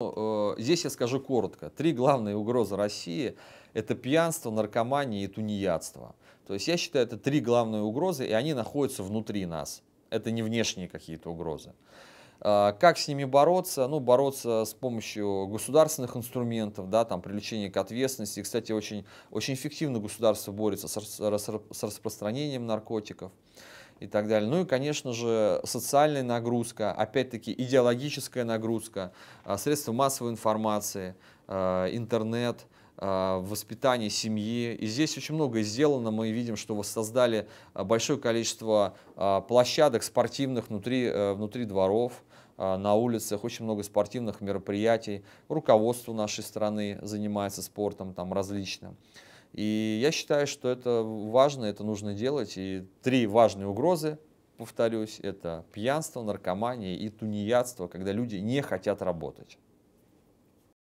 Э, здесь я скажу коротко. Три главные угрозы России – это пьянство, наркомания и тунеядство. То есть я считаю, это три главные угрозы, и они находятся внутри нас. Это не внешние какие-то угрозы. Э, как с ними бороться? Ну, бороться с помощью государственных инструментов, да, там, привлечения к ответственности. Кстати, очень, очень эффективно государство борется с, с, с распространением наркотиков и так далее. Ну и, конечно же, социальная нагрузка, опять-таки идеологическая нагрузка, а, средства массовой информации, а, интернет, а, воспитание семьи. И здесь очень многое сделано. Мы видим, что воссоздали большое количество площадок спортивных внутри, э, внутри дворов, на улицах, очень много спортивных мероприятий. Руководство нашей страны занимается спортом там различным. И я считаю, что это важно, это нужно делать. И три важные угрозы, повторюсь, это пьянство, наркомания и тунеядство, когда люди не хотят работать.